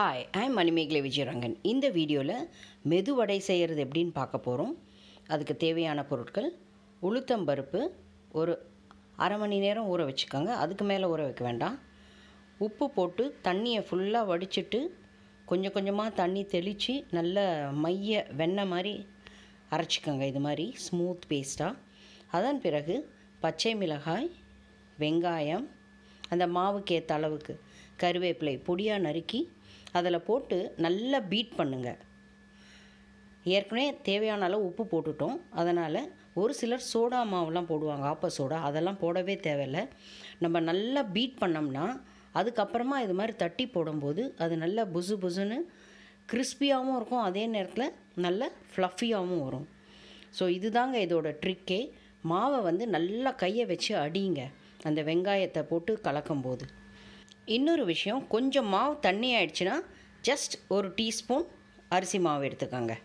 hi I'm Manimekalai Vijayarangan இந்த வீடியோவில் மெதுவடை செய்கிறது எப்படின்னு பார்க்க போகிறோம் அதுக்கு தேவையான பொருட்கள் உளுத்தம் பருப்பு ஒரு அரை மணி நேரம் ஊற வச்சுக்கோங்க அதுக்கு மேலே ஊற வைக்க வேண்டாம் உப்பு போட்டு தண்ணியை ஃபுல்லாக வடிச்சிட்டு கொஞ்சம் கொஞ்சமாக தண்ணி தெளித்து நல்ல மைய வெண்ணெய் மாதிரி அரைச்சிக்கோங்க இது மாதிரி ஸ்மூத் பேஸ்ட்டாக அதன் பிறகு பச்சை மிளகாய் வெங்காயம் அந்த மாவுக்கு ஏற்ற அளவுக்கு கருவேப்பிலை பொடியாக நறுக்கி அதில் போட்டு நல்லா பீட் பண்ணுங்கள் ஏற்கனவே தேவையான அளவு உப்பு போட்டுட்டோம் அதனால் ஒரு சிலர் சோடா மாவுலாம் போடுவாங்க ஆப்ப சோடா அதெல்லாம் போடவே தேவையில்லை நம்ம நல்லா பீட் பண்ணோம்னா அதுக்கப்புறமா இது மாதிரி தட்டி போடும்போது அது நல்லா புசு புசுன்னு கிறிஸ்பியாகவும் இருக்கும் அதே நேரத்தில் நல்ல ஃப்ளஃபியாகவும் வரும் ஸோ இதுதாங்க இதோட ட்ரிக்கே மாவை வந்து நல்லா கையை வச்சு அடிங்க அந்த வெங்காயத்தை போட்டு கலக்கும்போது இன்னொரு விஷயம் கொஞ்சம் மாவு தண்ணி ஆயிடுச்சுன்னா ஜஸ்ட் ஒரு டீஸ்பூன் அரிசி மாவு எடுத்துக்கோங்க